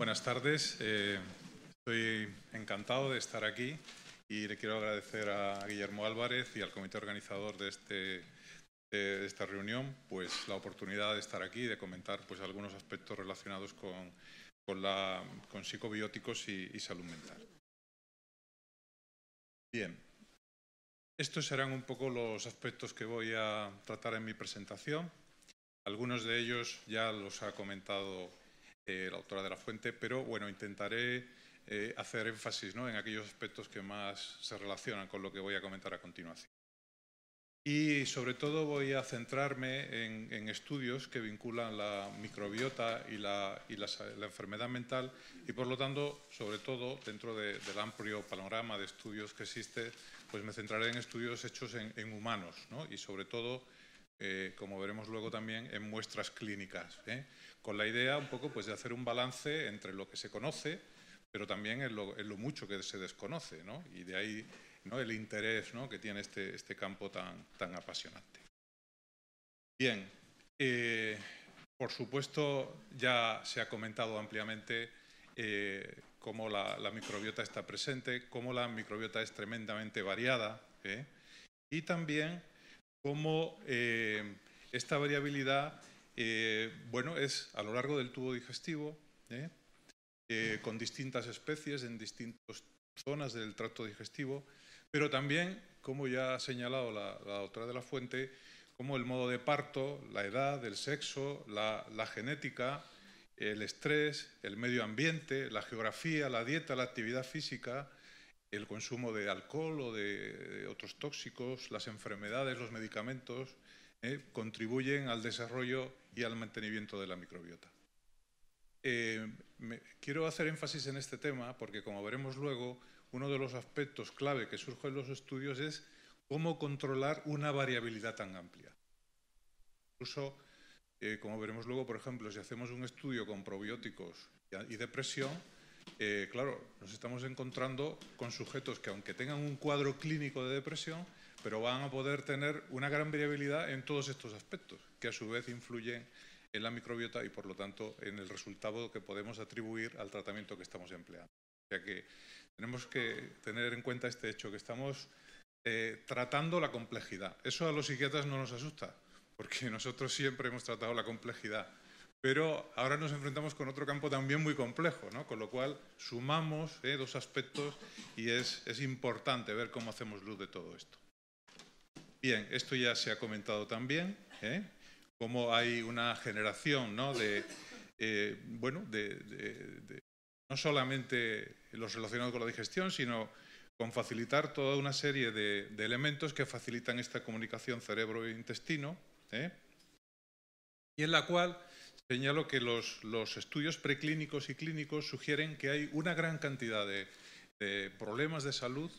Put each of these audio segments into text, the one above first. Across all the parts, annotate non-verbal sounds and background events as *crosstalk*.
Buenas tardes. Eh, estoy encantado de estar aquí y le quiero agradecer a Guillermo Álvarez y al comité organizador de, este, de esta reunión pues, la oportunidad de estar aquí y de comentar pues, algunos aspectos relacionados con, con, psicobióticos y, y salud mental. Bien, estos serán un poco los aspectos que voy a tratar en mi presentación. Algunos de ellos ya los ha comentado la autora de la fuente, pero bueno, intentaré eh, hacer énfasis ¿no? en aquellos aspectos que más se relacionan con lo que voy a comentar a continuación. Y sobre todo voy a centrarme en, estudios que vinculan la microbiota y, la, enfermedad mental y por lo tanto, sobre todo dentro del amplio panorama de estudios que existe, pues me centraré en estudios hechos en, humanos y sobre todo eh, como veremos luego también, en muestras clínicas, ¿eh? con la idea un poco pues, de hacer un balance entre lo que se conoce, pero también en lo, mucho que se desconoce, ¿no? y de ahí ¿no? el interés ¿no? que tiene este, este campo tan, tan apasionante. Bien, eh, por supuesto ya se ha comentado ampliamente cómo la, la, microbiota está presente, cómo la microbiota es tremendamente variada, y también cómo eh, esta variabilidad eh, bueno, es a lo largo del tubo digestivo, ¿eh? con distintas especies en distintas zonas del tracto digestivo, pero también, como ya ha señalado la, la de la fuente, como el modo de parto, la edad, el sexo, la genética, el estrés, el medio ambiente, la geografía, la dieta, la actividad física, el consumo de alcohol o de otros tóxicos, las enfermedades, los medicamentos, eh, contribuyen al desarrollo y al mantenimiento de la microbiota. Eh, quiero hacer énfasis en este tema porque, como veremos luego, uno de los aspectos clave que surge en los estudios es cómo controlar una variabilidad tan amplia. Incluso, eh, como veremos luego, por ejemplo, si hacemos un estudio con probióticos y depresión, eh, claro, nos estamos encontrando con sujetos que aunque tengan un cuadro clínico de depresión, pero van a poder tener una gran variabilidad en todos estos aspectos, que a su vez influyen en la microbiota y por lo tanto en el resultado que podemos atribuir al tratamiento que estamos empleando. O que tenemos que tener en cuenta este hecho, que estamos eh, tratando la complejidad. Eso a los psiquiatras no nos asusta, porque *laughs* nosotros siempre hemos tratado la complejidad pero ahora nos enfrentamos con otro campo también muy complejo, ¿no? con lo cual sumamos ¿eh? dos aspectos y es, es importante ver cómo hacemos luz de todo esto. Bien, esto ya se ha comentado también, ¿eh? cómo hay una generación ¿no? de, eh, bueno, de, no solamente los relacionados con la digestión, sino con facilitar toda una serie de, elementos que facilitan esta comunicación cerebro-intestino, y en la cual señalo que los, estudios preclínicos y clínicos sugieren que hay una gran cantidad de, problemas de salud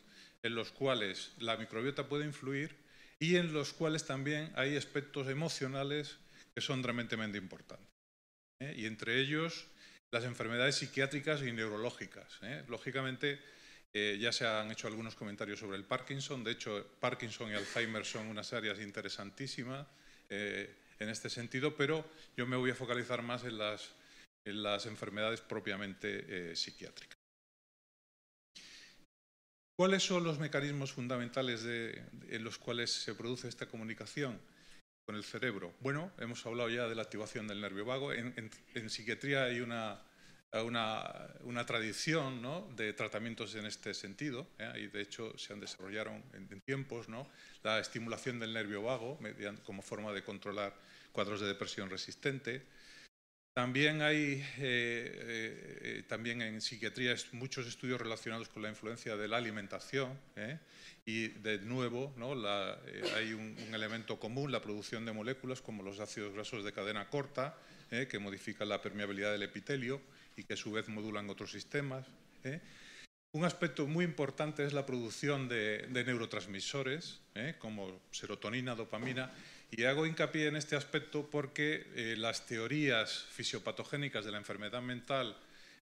en los cuales la microbiota puede influir y en los cuales también hay aspectos emocionales que son tremendamente importantes. ¿eh? Y entre ellos las enfermedades psiquiátricas y neurológicas. ¿eh? Lógicamente, eh, ya se han hecho algunos comentarios sobre el Parkinson. De hecho, Parkinson y Alzheimer son unas áreas interesantísimas en este sentido, pero yo me voy a focalizar más en las, enfermedades propiamente eh, psiquiátricas. ¿Cuáles son los mecanismos fundamentales en los cuales se produce esta comunicación con el cerebro? Bueno, hemos hablado ya de la activación del nervio vago. en psiquiatría hay una una, tradición de tratamientos en este sentido, ¿eh? y de hecho se han desarrollado en, tiempos la estimulación del nervio vago como forma de controlar cuadros de depresión resistente. También hay, eh, eh, también en psiquiatría, muchos estudios relacionados con la influencia de la alimentación y, de nuevo, hay un, un, elemento común, la producción de moléculas como los ácidos grasos de cadena corta, que modifican la permeabilidad del epitelio y que a su vez modulan otros sistemas. ¿eh? Un aspecto muy importante es la producción de, neurotransmisores, ¿eh? como serotonina, dopamina, y hago hincapié en este aspecto porque eh, las teorías fisiopatogénicas de la enfermedad mental,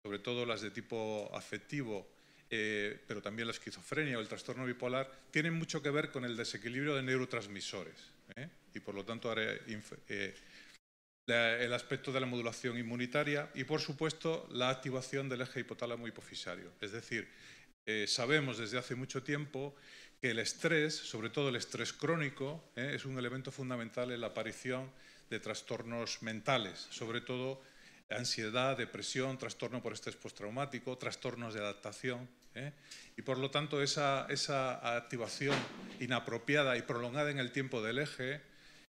sobre todo las de tipo afectivo, pero también la esquizofrenia o el trastorno bipolar, tienen mucho que ver con el desequilibrio de neurotransmisores. Y por lo tanto haré el aspecto de la modulación inmunitaria y, por supuesto, la activación del eje hipotálamo hipofisario. Es decir, eh, sabemos desde hace mucho tiempo que el estrés, sobre todo el estrés crónico, eh, es un elemento fundamental en la aparición de trastornos mentales, sobre todo ansiedad, depresión, trastorno por estrés postraumático, trastornos de adaptación. Eh, y por lo tanto, esa, esa activación inapropiada y prolongada en el tiempo del eje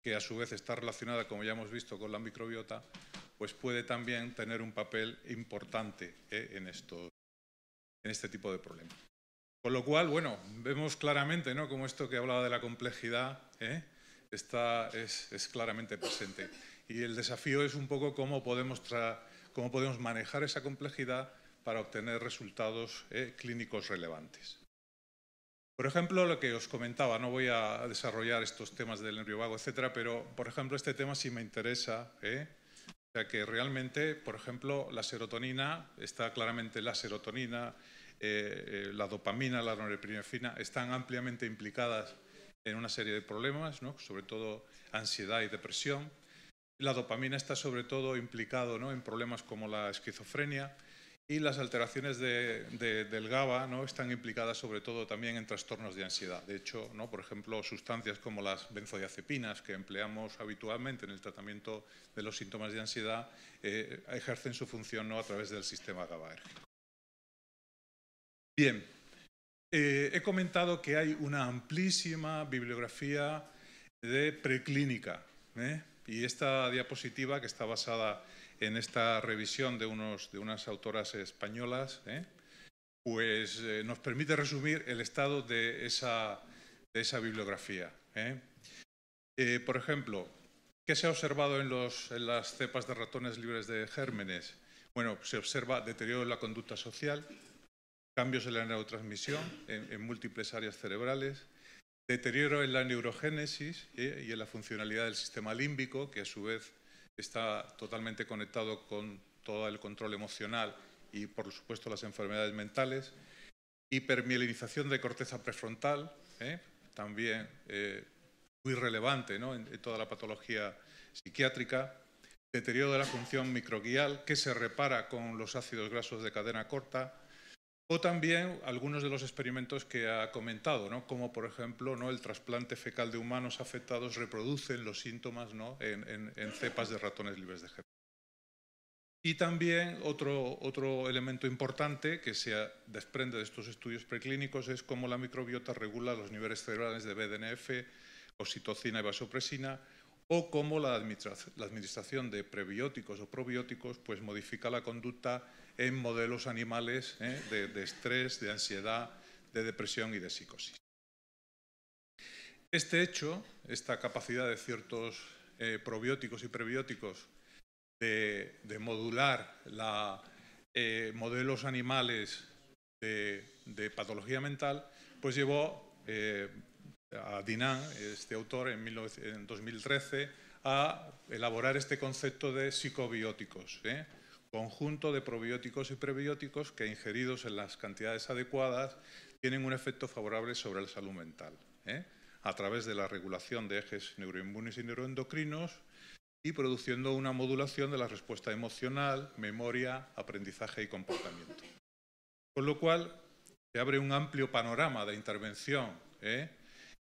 que a su vez está relacionada, como ya hemos visto, con la microbiota, pues puede también tener un papel importante eh, en, este tipo de problemas. Con lo cual, bueno, vemos claramente ¿no? como esto que hablaba de la complejidad ¿eh? es, claramente presente. Y el desafío es un poco cómo podemos, manejar esa complejidad para obtener resultados eh, clínicos relevantes. Por ejemplo, lo que os comentaba, no voy a desarrollar estos temas del nervio vago, etcétera, pero por ejemplo, este tema sí me interesa. ¿eh? O sea que realmente, por ejemplo, la serotonina, está claramente la serotonina, eh, eh, la dopamina, la norepinefrina, están ampliamente implicadas en una serie de problemas, ¿no? sobre todo ansiedad y depresión. La dopamina está sobre todo implicado ¿no? en problemas como la esquizofrenia. Y las alteraciones del GABA están implicadas sobre todo también en trastornos de ansiedad. De hecho, por ejemplo, sustancias como las benzodiazepinas que empleamos habitualmente en el tratamiento de los síntomas de ansiedad eh, ejercen su función a través del sistema GABAérgico. Bien, eh, he comentado que hay una amplísima bibliografía de preclínica ¿eh? y esta diapositiva que está basada en esta revisión de, unas autoras españolas, ¿eh? pues eh, nos permite resumir el estado de esa, bibliografía. ¿eh? por ejemplo, ¿qué se ha observado en, las cepas de ratones libres de gérmenes? Bueno, se observa deterioro en la conducta social, cambios en la neurotransmisión en múltiples áreas cerebrales, deterioro en la neurogénesis y en la funcionalidad del sistema límbico, que a su vez está totalmente conectado con todo el control emocional y, por supuesto, las enfermedades mentales. Hipermielinización de corteza prefrontal, ¿eh? también eh, muy relevante en, toda la patología psiquiátrica. Deterioro de la función microglial, que se repara con los ácidos grasos de cadena corta. O también algunos de los experimentos que ha comentado, como por ejemplo ¿no? el trasplante fecal de humanos afectados reproducen los síntomas en, cepas de ratones libres de género. Y también otro, elemento importante que se desprende de estos estudios preclínicos es cómo la microbiota regula los niveles cerebrales de BDNF, oxitocina y vasopresina, o cómo la, administración de prebióticos o probióticos pues, modifica la conducta en modelos animales ¿eh? de, estrés, de ansiedad, de depresión y de psicosis. Este hecho, esta capacidad de ciertos eh, probióticos y prebióticos de, modular eh, modelos animales de, patología mental, pues llevó a Dinan, este autor, en, 2013, a elaborar este concepto de psicobióticos conjunto de probióticos y prebióticos que, ingeridos en las cantidades adecuadas, tienen un efecto favorable sobre la salud mental, ¿eh? a través de la regulación de ejes neuroinmunes y neuroendocrinos y produciendo una modulación de la respuesta emocional, memoria, aprendizaje y comportamiento. Con lo cual, se abre un amplio panorama de intervención ¿eh?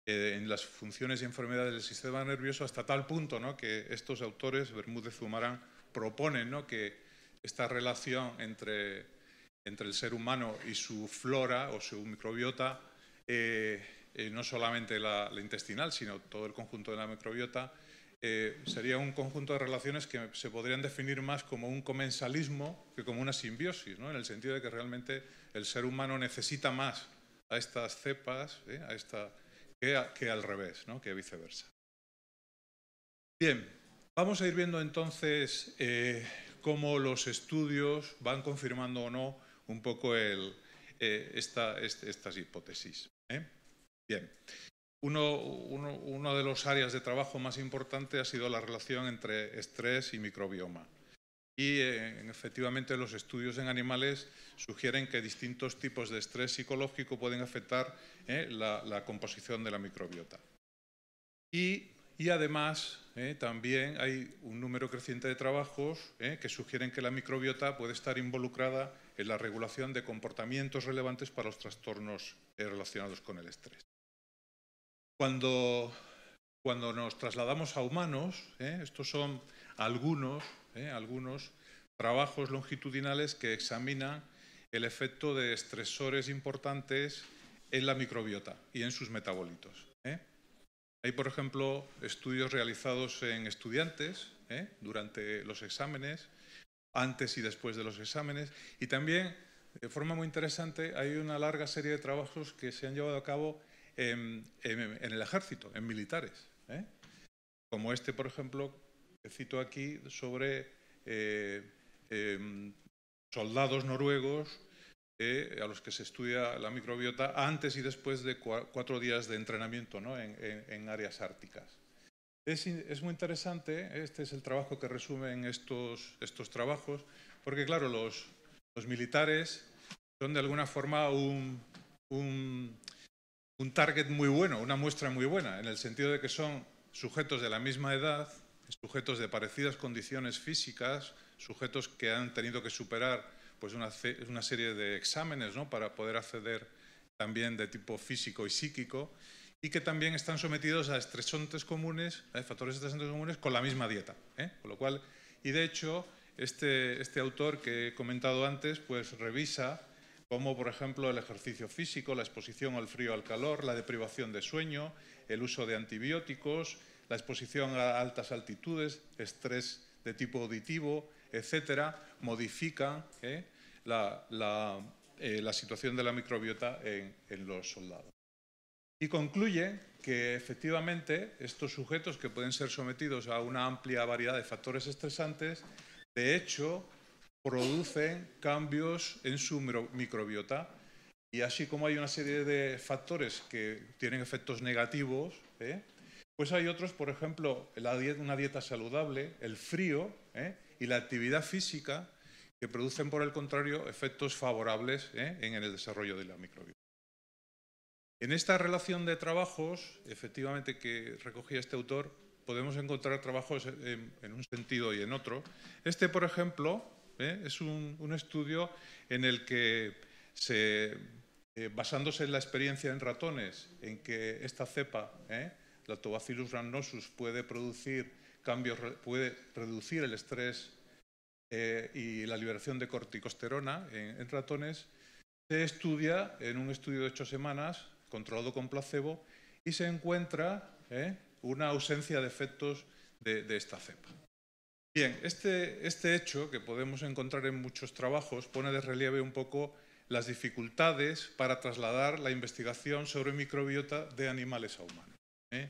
Eh, en las funciones y enfermedades del sistema nervioso hasta tal punto ¿no? que estos autores, Bermúdez Zumarán, proponen ¿no? que esta relación entre, el ser humano y su flora o su microbiota, eh, eh, no solamente la, intestinal, sino todo el conjunto de la microbiota, eh, sería un conjunto de relaciones que se podrían definir más como un comensalismo que como una simbiosis, ¿no? en el sentido de que realmente el ser humano necesita más a estas cepas a que, al revés, ¿no? que viceversa. Bien, vamos a ir viendo entonces cómo los estudios van confirmando o no un poco eh, este, estas hipótesis. ¿eh? Bien. Uno, de los áreas de trabajo más importante ha sido la relación entre estrés y microbioma. Y eh, efectivamente los estudios en animales sugieren que distintos tipos de estrés psicológico pueden afectar la, la composición de la microbiota. Y y además, eh, también hay un número creciente de trabajos eh, que sugieren que la microbiota puede estar involucrada en la regulación de comportamientos relevantes para los trastornos eh, relacionados con el estrés. Cuando, nos trasladamos a humanos, estos son algunos, algunos trabajos longitudinales que examinan el efecto de estresores importantes en la microbiota y en sus metabolitos. Hay, por ejemplo, estudios realizados en estudiantes ¿eh? durante los exámenes, antes y después de los exámenes, y también, de forma muy interesante, hay una larga serie de trabajos que se han llevado a cabo en, el ejército, en militares, ¿eh? como este, por ejemplo, que cito aquí sobre eh, em, soldados noruegos eh, a los que se estudia la microbiota antes y después de cuatro días de entrenamiento ¿no? en, áreas árticas. Es, muy interesante, este es el trabajo que resumen estos, trabajos, porque claro, los, militares son de alguna forma un target muy bueno, una muestra muy buena, en el sentido de que son sujetos de la misma edad, sujetos de parecidas condiciones físicas, sujetos que han tenido que superar pues una, serie de exámenes ¿no? para poder acceder también de tipo físico y psíquico y que también están sometidos a estresantes comunes, a ¿eh? factores estresantes comunes con la misma dieta. ¿eh? lo cual, y de hecho, este, este autor que he comentado antes, pues revisa cómo por ejemplo el ejercicio físico, la exposición al frío, al calor, la deprivación de sueño, el uso de antibióticos, la exposición a altas altitudes, estrés de tipo auditivo, etcétera, modifica ¿eh? Eh, la, situación de la microbiota en, los soldados. Y concluye que efectivamente estos sujetos que pueden ser sometidos a una amplia variedad de factores estresantes, de hecho, producen cambios en su microbiota. Y así como hay una serie de factores que tienen efectos negativos, ¿eh? pues hay otros, por ejemplo, una dieta saludable, el frío, y la actividad física, que producen, por el contrario, efectos favorables ¿eh? en el desarrollo de la microbiota. En esta relación de trabajos, efectivamente, que recogía este autor, podemos encontrar trabajos en, un sentido y en otro. Este, por ejemplo, ¿eh? es un, estudio en el que, eh, basándose en la experiencia en ratones, en que esta cepa, la Tobacillus rhamnosus, puede producir Cambio puede reducir el estrés eh, y la liberación de corticosterona en, ratones, se estudia en un estudio de ocho semanas, controlado con placebo, y se encuentra eh, una ausencia de efectos de, esta cepa. Bien, este, este, hecho que podemos encontrar en muchos trabajos pone de relieve un poco las dificultades para trasladar la investigación sobre microbiota de animales a humanos. Eh.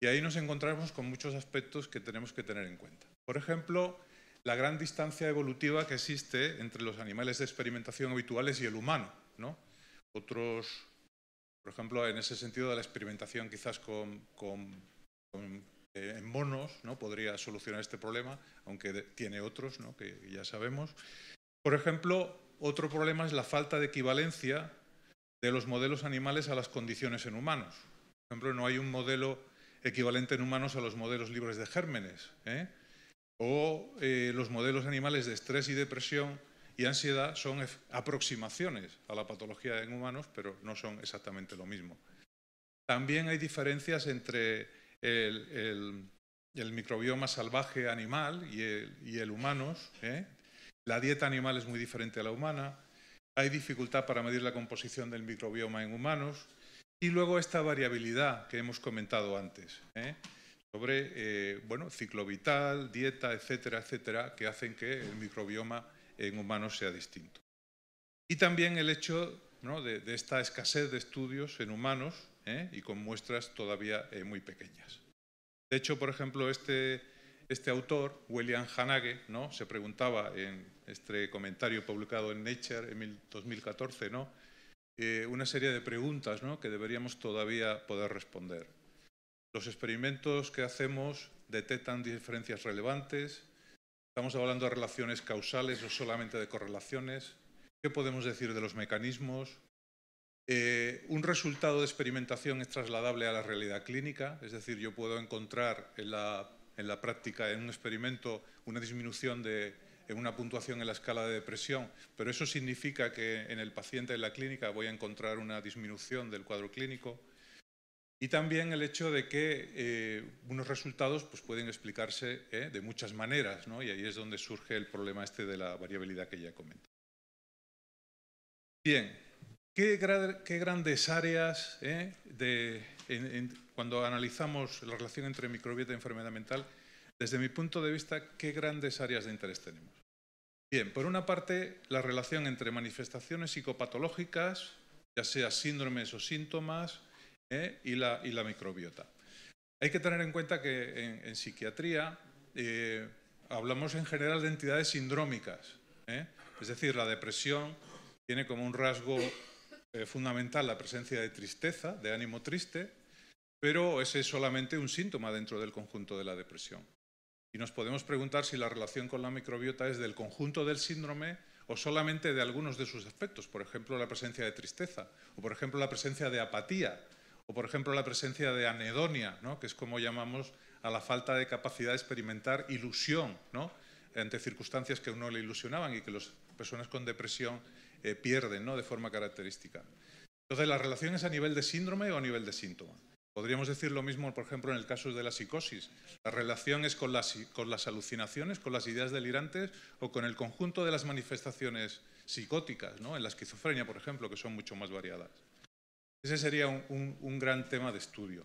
Y ahí nos encontramos con muchos aspectos que tenemos que tener en cuenta. Por ejemplo, la gran distancia evolutiva que existe entre los animales de experimentación habituales y el humano. Otros, por ejemplo, en ese sentido de la experimentación quizás con, eh, en monos ¿no? podría solucionar este problema, aunque tiene otros que ya sabemos. Por ejemplo, otro problema es la falta de equivalencia de los modelos animales a las condiciones en humanos. Por ejemplo, no hay un modelo equivalente en humanos a los modelos libres de gérmenes, ¿eh? o eh, los modelos animales de estrés y depresión y ansiedad son aproximaciones a la patología en humanos, pero no son exactamente lo mismo. También hay diferencias entre el, microbioma salvaje animal y el, y el humanos. ¿eh? La dieta animal es muy diferente a la humana. Hay dificultad para medir la composición del microbioma en humanos. Y luego esta variabilidad que hemos comentado antes, ¿eh? sobre eh, bueno, ciclo vital, dieta, etcétera, etcétera, que hacen que el microbioma en humanos sea distinto. Y también el hecho de, esta escasez de estudios en humanos ¿eh? y con muestras todavía muy pequeñas. De hecho, por ejemplo, este, este autor, William Hanage, ¿no? se preguntaba en este comentario publicado en Nature en 2014, ¿no? Eh, una serie de preguntas que deberíamos todavía poder responder. Los experimentos que hacemos detectan diferencias relevantes. Estamos hablando de relaciones causales o solamente de correlaciones. ¿Qué podemos decir de los mecanismos? Eh, un resultado de experimentación es trasladable a la realidad clínica, es decir, yo puedo encontrar en la práctica, en un experimento, una disminución de en una puntuación en la escala de depresión, pero eso significa que en el paciente en la clínica voy a encontrar una disminución del cuadro clínico. Y también el hecho de que eh, unos resultados pues, pueden explicarse eh, de muchas maneras, y ahí es donde surge el problema este de la variabilidad que ya comenté. Bien, ¿qué, grandes áreas eh, cuando analizamos la relación entre microbiota y enfermedad mental, desde mi punto de vista, qué grandes áreas de interés tenemos? Bien, por una parte, la relación entre manifestaciones psicopatológicas, ya sea síndromes o síntomas, ¿eh? y, la, microbiota. Hay que tener en cuenta que en, psiquiatría eh, hablamos en general de entidades sindrómicas, ¿eh? es decir, la depresión tiene como un rasgo fundamental la presencia de tristeza, de ánimo triste, pero ese es solamente un síntoma dentro del conjunto de la depresión. Y nos podemos preguntar si la relación con la microbiota es del conjunto del síndrome o solamente de algunos de sus efectos, por ejemplo, la presencia de tristeza, o por ejemplo, la presencia de apatía, o por ejemplo, la presencia de anedonia, ¿no? que es como llamamos a la falta de capacidad de experimentar ilusión ¿no? ante circunstancias que a uno le ilusionaban y que las personas con depresión eh, pierden ¿no? de forma característica. Entonces, ¿la relación es a nivel de síndrome o a nivel de síntoma? Podríamos decir lo mismo, por ejemplo, en el caso de la psicosis. La relación es con las, con las alucinaciones, con las ideas delirantes o con el conjunto de las manifestaciones psicóticas, ¿no? en la esquizofrenia, por ejemplo, que son mucho más variadas. Ese sería un, un, gran tema de estudio.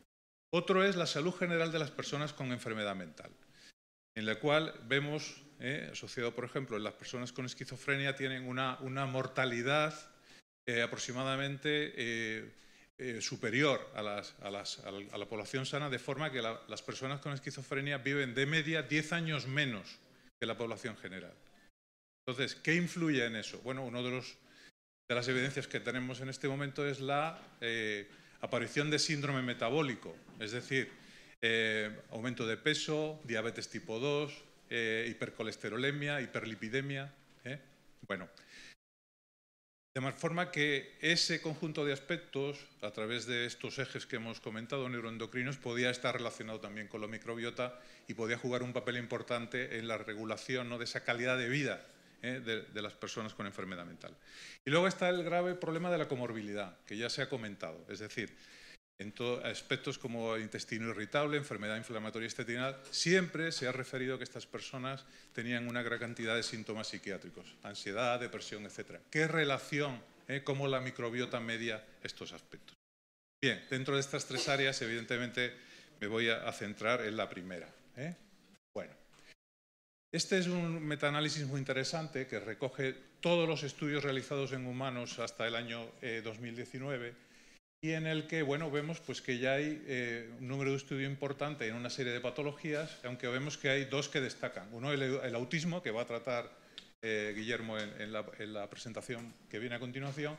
Otro es la salud general de las personas con enfermedad mental, en la cual vemos, ¿eh? asociado, por ejemplo, en las personas con esquizofrenia tienen una, una mortalidad eh, aproximadamente... Eh, eh, superior a, la población sana, de forma que las personas con esquizofrenia viven de media 10 años menos que la población general. Entonces, ¿qué influye en eso? Bueno, uno de los de las evidencias que tenemos en este momento es la eh, aparición de síndrome metabólico, es decir, eh, aumento de peso, diabetes tipo 2, hipercolesterolemia, hiperlipidemia. Bueno, de más forma que ese conjunto de aspectos, a través de estos ejes que hemos comentado, neuroendocrinos, podía estar relacionado también con la microbiota y podía jugar un papel importante en la regulación ¿no? de esa calidad de vida ¿eh? de, de, las personas con enfermedad mental. Y luego está el grave problema de la comorbilidad, que ya se ha comentado. Es decir, en aspectos como intestino irritable, enfermedad inflamatoria intestinal, siempre se ha referido que estas personas tenían una gran cantidad de síntomas psiquiátricos, ansiedad, depresión, etc. ¿Qué relación, eh, cómo la microbiota media estos aspectos? Bien, dentro de estas tres áreas, evidentemente, me voy a centrar en la primera. ¿eh? Bueno, este es un metaanálisis muy interesante que recoge todos los estudios realizados en humanos hasta el año 2019 eh, y en el que bueno, vemos pues, que ya hay eh, un número de estudio importante en una serie de patologías, aunque vemos que hay dos que destacan. Uno, el, el autismo, que va a tratar eh, Guillermo en, la, presentación que viene a continuación,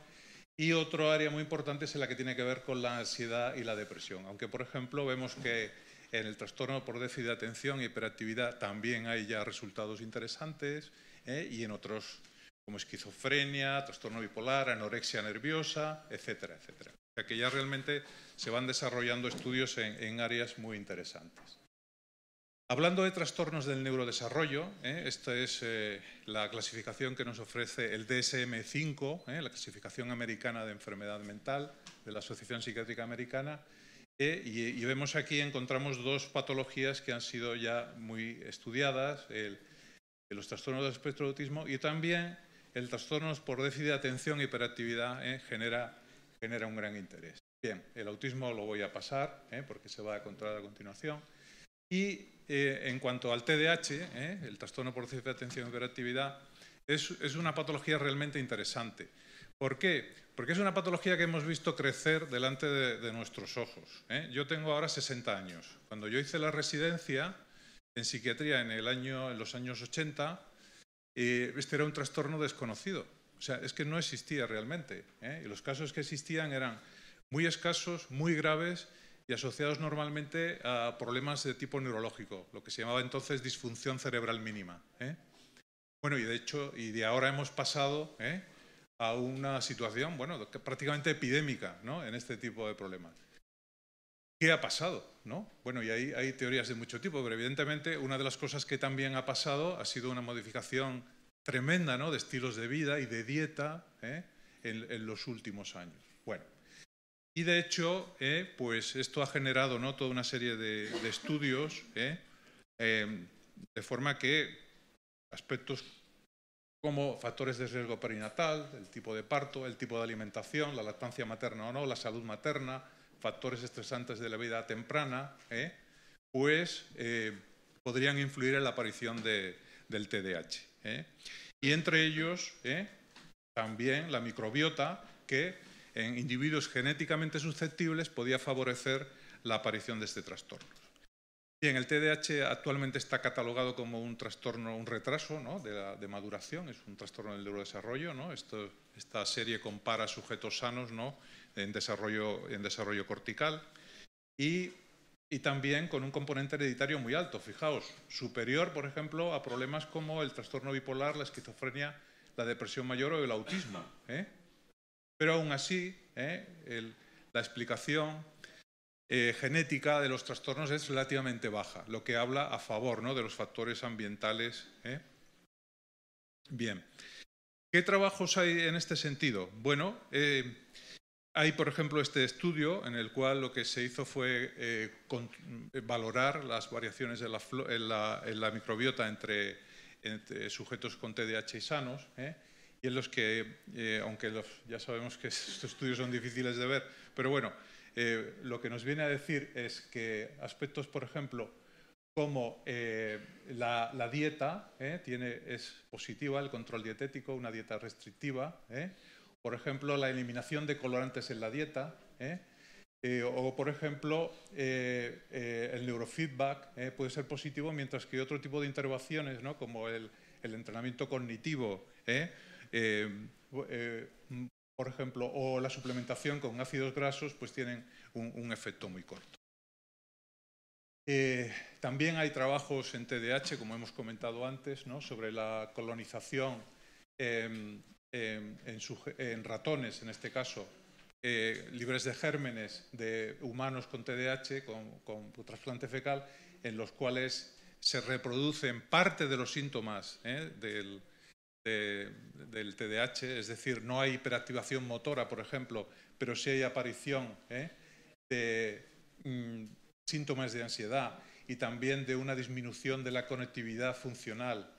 y otro área muy importante es la que tiene que ver con la ansiedad y la depresión. Aunque, por ejemplo, vemos que en el trastorno por déficit de atención y hiperactividad también hay ya resultados interesantes, eh, y en otros como esquizofrenia, trastorno bipolar, anorexia nerviosa, etcétera, etcétera que ya realmente se van desarrollando estudios en, áreas muy interesantes. Hablando de trastornos del neurodesarrollo, ¿eh? esta es eh, la clasificación que nos ofrece el DSM-5, ¿eh? la clasificación americana de enfermedad mental de la Asociación Psiquiátrica Americana, y, vemos aquí, encontramos dos patologías que han sido ya muy estudiadas, los trastornos del espectro de autismo y también el trastorno por déficit de atención y hiperactividad genera genera un gran interés. Bien, el autismo lo voy a pasar ¿eh? porque se va a controlar a continuación. Y eh, en cuanto al TDAH, ¿eh? el trastorno por déficit de atención y hiperactividad, es, una patología realmente interesante. ¿Por qué? Porque es una patología que hemos visto crecer delante de, nuestros ojos. Yo tengo ahora 60 años. Cuando yo hice la residencia en psiquiatría en, el año, en los años 80, este era un trastorno desconocido. O sea, es que no existía realmente. ¿eh? Y los casos que existían eran muy escasos, muy graves y asociados normalmente a problemas de tipo neurológico, lo que se llamaba entonces disfunción cerebral mínima. ¿eh? Bueno, y de hecho, y de ahora hemos pasado ¿eh? a una situación, bueno, prácticamente epidémica ¿no? en este tipo de problemas. ¿Qué ha pasado? ¿no? Bueno, y ahí hay teorías de mucho tipo, pero evidentemente una de las cosas que también ha pasado ha sido una modificación tremenda ¿no? de estilos de vida y de dieta ¿eh? en, los últimos años. Bueno, y de hecho, ¿eh? pues esto ha generado ¿no? toda una serie de, estudios, ¿eh? de forma que aspectos como factores de riesgo perinatal, el tipo de parto, el tipo de alimentación, la lactancia materna o no, la salud materna, factores estresantes de la vida temprana, pues podrían influir en la aparición del TDAH. ¿eh? Y entre ellos ¿eh? también la microbiota que en individuos genéticamente susceptibles podía favorecer la aparición de este trastorno. Bien, el TDAH actualmente está catalogado como un trastorno, un retraso de, maduración, es un trastorno del neurodesarrollo. esta serie compara sujetos sanos ¿no? en, desarrollo, en desarrollo cortical y y también con un componente hereditario muy alto, fijaos, superior, por ejemplo, a problemas como el trastorno bipolar, la esquizofrenia, la depresión mayor o el autismo. ¿eh? Pero aún así, ¿eh? la explicación eh, genética de los trastornos es relativamente baja, lo que habla a favor ¿no? de los factores ambientales. Bien, ¿qué trabajos hay en este sentido? Bueno, hay, por ejemplo, este estudio en el cual lo que se hizo fue eh, eh, valorar las variaciones de la, en, la, microbiota entre, sujetos con TDAH y sanos, ¿eh? y en los que, aunque los, ya sabemos que *laughs* estos estudios son difíciles de ver, pero bueno, lo que nos viene a decir es que aspectos, por ejemplo, como la, dieta tiene, es positiva, el control dietético, una dieta restrictiva, por ejemplo, la eliminación de colorantes en la dieta, ¿eh? Eh, o por ejemplo, eh, el neurofeedback puede ser positivo, mientras que otro tipo de intervenciones, como el, entrenamiento cognitivo, por ejemplo, o la suplementación con ácidos grasos, pues tienen un, efecto muy corto. también hay trabajos en TDAH, como hemos comentado antes, sobre la colonización em, Em, en, ratones, en este caso, eh, libres de gérmenes de humanos con TDAH, con, trasplante fecal, en los cuales se reproducen parte de los síntomas eh, del, TDAH, es decir, no hay hiperactivación motora, por ejemplo, pero sí hay aparición eh, de mm, síntomas de ansiedad y también de una disminución de la conectividad funcional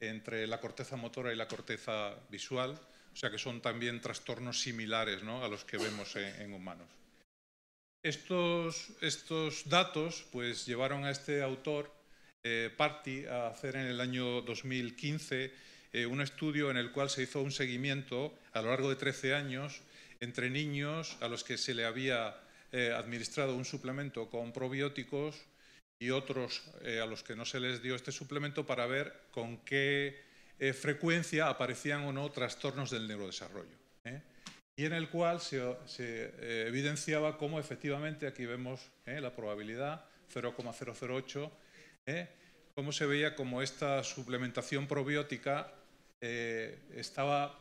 entre la corteza motora y la corteza visual, o sea que son también trastornos similares a los que vemos en, humanos. Estos, datos pues, llevaron a este autor, eh, Party, a hacer en el año 2015 eh, un estudio en el cual se hizo un seguimiento a lo largo de 13 años entre niños a los que se le había eh, administrado un suplemento con probióticos y otros eh, a los que no se les dio este suplemento para ver con qué eh, frecuencia aparecían o no trastornos del neurodesarrollo. ¿eh? Y en el cual se, evidenciaba cómo efectivamente, aquí vemos la probabilidad, 0,008, cómo se veía como esta suplementación probiótica estaba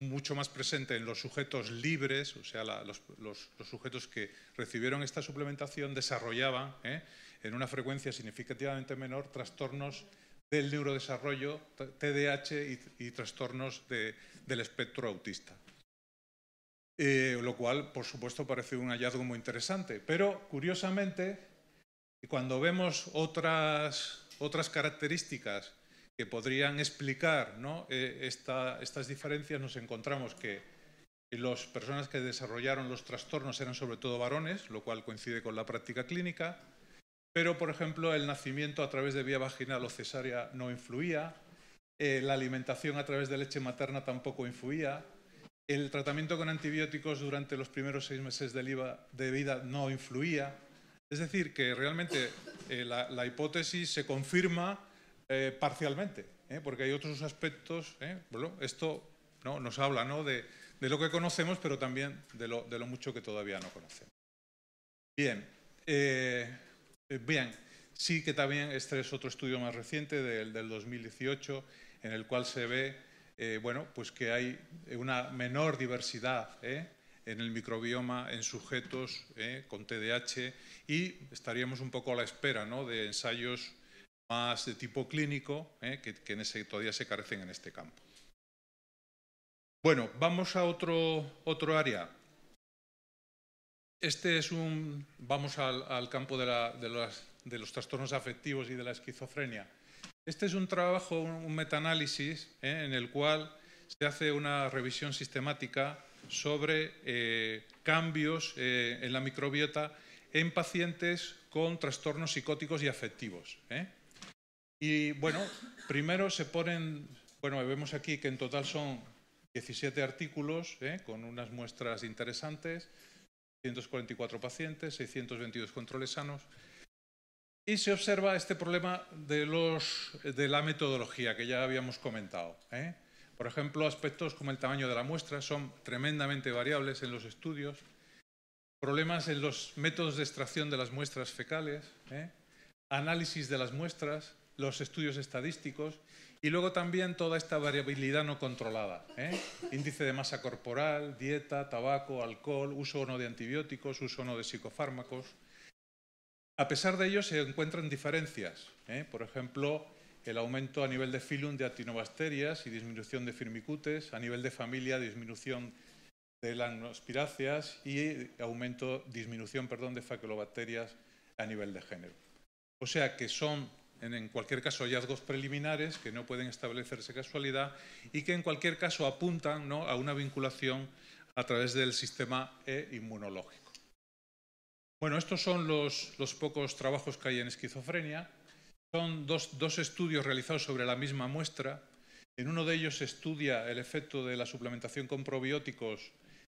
mucho más presente en los sujetos libres, o sea, los, los, sujetos que recibieron esta suplementación desarrollaban en una frecuencia significativamente menor trastornos del neurodesarrollo, TDAH y, trastornos del espectro autista. Eh, lo cual, por supuesto, parece un hallazgo muy interesante. Pero, curiosamente, cuando vemos otras, otras características que podrían explicar e, estas diferencias, nos encontramos que las personas que desarrollaron los trastornos eran sobre todo varones, lo cual coincide con la práctica clínica pero por ejemplo el nacimiento a través de vía vaginal o cesárea no influía, eh, la alimentación a través de leche materna tampoco influía, el tratamiento con antibióticos durante los primeros seis meses de vida no influía. Es decir, que realmente eh, la, hipótesis se confirma eh, parcialmente, porque hay otros aspectos. esto nos habla de, lo que conocemos, pero también de lo, mucho que todavía no conocemos. Bien, eh, bien, sí que también este es otro estudio más reciente del, del 2018 en el cual se ve eh, bueno, pues que hay eh, una menor diversidad en el microbioma en sujetos con TDAH y estaríamos un poco a la espera de ensayos más de tipo clínico que, todavía se carecen en este campo. Bueno, vamos a otro, otro área, este es un... Vamos al, campo de, los trastornos afectivos y de la esquizofrenia. Este es un trabajo, un, un metaanálisis, ¿eh? en el cual se hace una revisión sistemática sobre eh, cambios eh, en la microbiota en pacientes con trastornos psicóticos y afectivos. Y bueno, primero se ponen, bueno, vemos aquí que en total son 17 artículos con unas muestras interesantes. 144 pacientes, 622 controles sanos. Y se observa este problema de, los, de la metodología que ya habíamos comentado. ¿eh? Por ejemplo, aspectos como el tamaño de la muestra son tremendamente variables en los estudios, problemas en los métodos de extracción de las muestras fecales, ¿eh? análisis de las muestras, los estudios estadísticos y luego también toda esta variabilidad no controlada. ¿eh? Índice de masa corporal, dieta, tabaco, alcohol, uso o no de antibióticos, uso o no de psicofármacos. A pesar de ello se encuentran diferencias. ¿eh? Por ejemplo, el aumento a nivel de filum de actinobacterias y disminución de firmicutes, a nivel de familia disminución de lanospiráceas y aumento, disminución perdón, de faculobacterias a nivel de género. O sea que son en cualquier caso hallazgos preliminares que no pueden establecerse casualidad y que en cualquier caso apuntan a una vinculación a través del sistema inmunológico. Bueno, estos son los, pocos trabajos que hay en esquizofrenia. Son dos, estudios realizados sobre la misma muestra. En uno de ellos se estudia el efecto de la suplementación con probióticos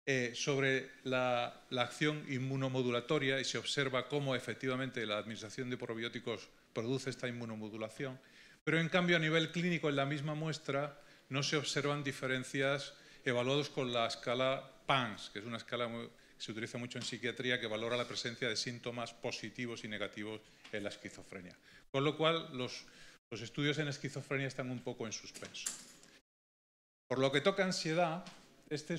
eh, sobre la, la, acción inmunomodulatoria y se observa cómo efectivamente la administración de probióticos produce esta inmunomodulación. Pero en cambio a nivel clínico en la misma muestra no se observan diferencias evaluados con la escala PANS, que es una escala que se utiliza mucho en psiquiatría que valora la presencia de síntomas positivos y negativos en la esquizofrenia. Con lo cual los, estudios en esquizofrenia están un poco en suspenso. Por lo que toca ansiedad, este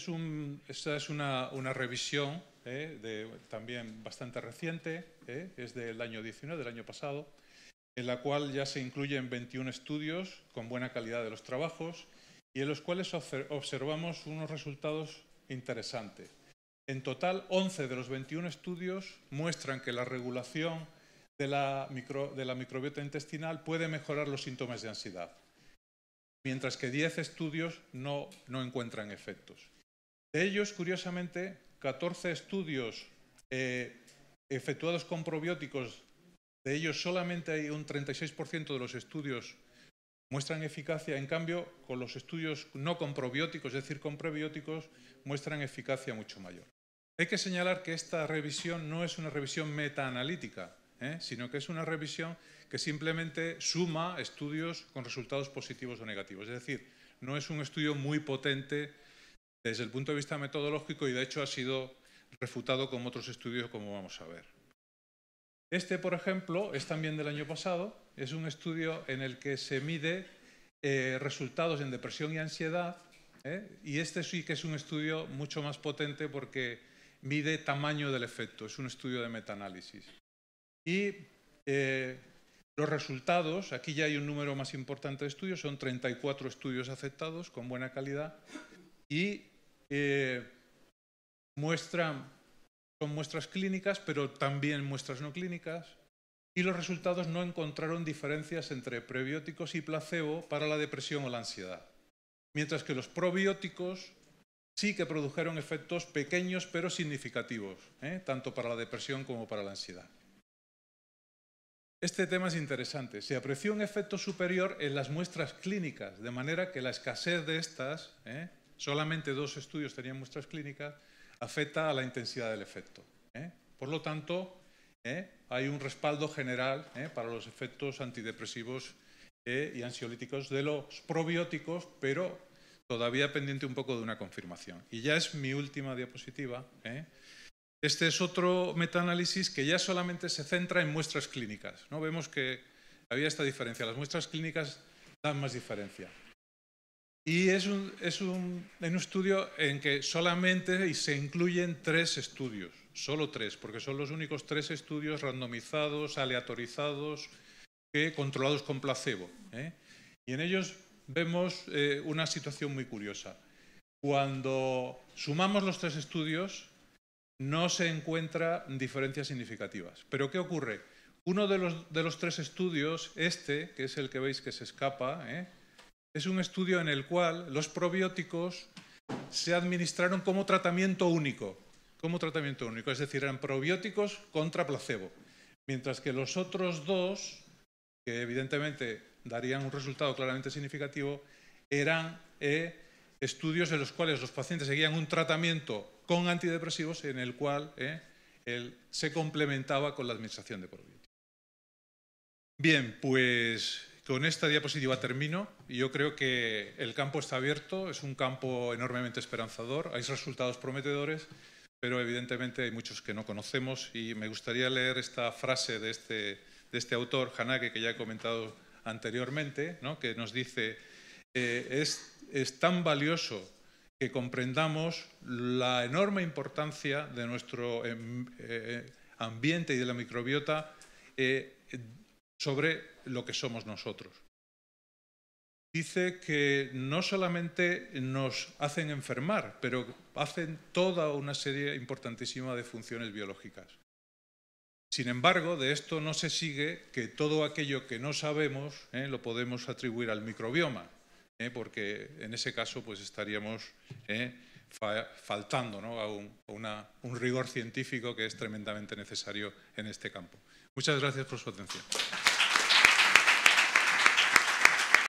esta es una, revisión eh, también bastante reciente, eh, es del año 19, del año pasado, en la cual ya se incluyen 21 estudios con buena calidad de los trabajos y en los cuales observamos unos resultados interesantes. En total, 11 de los 21 estudios muestran que la regulación de la, microbiota intestinal puede mejorar los síntomas de ansiedad, mientras que 10 estudios no, encuentran efectos. De ellos, curiosamente, 14 estudios eh, efectuados con probióticos de ellos solamente hay un 36% de los estudios muestran eficacia, en cambio, con los estudios no con probióticos, es decir, con prebióticos, muestran eficacia mucho mayor. Hay que señalar que esta revisión no es una revisión metaanalítica, ¿eh? sino que es una revisión que simplemente suma estudios con resultados positivos o negativos. Es decir, no es un estudio muy potente desde el punto de vista metodológico y de hecho ha sido refutado con otros estudios como vamos a ver. Este, por ejemplo, es también del año pasado, es un estudio en el que se mide eh, resultados en depresión y ansiedad, ¿eh? y este sí que es un estudio mucho más potente porque mide tamaño del efecto, es un estudio de metaanálisis. Y eh, los resultados, aquí ya hay un número más importante de estudios, son 34 estudios aceptados con buena calidad y muestran son muestras clínicas, pero también muestras no clínicas. Y los resultados no encontraron diferencias entre prebióticos y placebo para la depresión o la ansiedad. Mientras que los probióticos sí que produjeron efectos pequeños pero significativos, ¿eh? tanto para la depresión como para la ansiedad. Este tema es interesante. Se apreció un efecto superior en las muestras clínicas, de manera que la escasez de estas, ¿eh? solamente dos estudios tenían muestras clínicas, afecta a la intensidad del efecto. ¿eh? Por lo tanto, ¿eh? hay un respaldo general ¿eh? para los efectos antidepresivos y ansiolíticos de los probióticos, pero todavía pendiente un poco de una confirmación. Y ya es mi última diapositiva. Este es otro metaanálisis que ya solamente se centra en muestras clínicas. ¿no? Vemos que había esta diferencia. Las muestras clínicas dan más diferencia. Y es un, es un, en un estudio en que solamente se incluyen tres estudios, solo tres, porque son los únicos tres estudios randomizados, aleatorizados, que controlados con placebo. ¿eh? Y en ellos vemos eh, una situación muy curiosa. Cuando sumamos los tres estudios, no se encuentran diferencias significativas. Pero ¿qué ocurre? Uno de los, de los tres estudios, este, que es el que veis que se escapa, ¿eh? Es un estudio en el cual los probióticos se administraron como tratamiento único, como tratamiento único, es decir, eran probióticos contra placebo, mientras que los otros dos, que evidentemente darían un resultado claramente significativo, eran eh, estudios en los cuales los pacientes seguían un tratamiento con antidepresivos en el cual eh, se complementaba con la administración de probióticos. Bien, pues con esta diapositiva termino. Yo creo que el campo está abierto, es un campo enormemente esperanzador, hay resultados prometedores, pero evidentemente hay muchos que no conocemos y me gustaría leer esta frase de este, de este autor, Hanake, que ya he comentado anteriormente, ¿no? que nos dice, eh, es, tan valioso que comprendamos la enorme importancia de nuestro em, eh, ambiente y de la microbiota eh, sobre lo que somos nosotros. Dice que no solamente nos hacen enfermar, pero hacen toda una serie importantísima de funciones biológicas. Sin embargo, de esto no se sigue que todo aquello que no sabemos eh, lo podemos atribuir al microbioma, eh, porque en ese caso pues estaríamos eh, faltando ¿no? a, un rigor científico que es tremendamente necesario en este campo. Muchas gracias por su atención.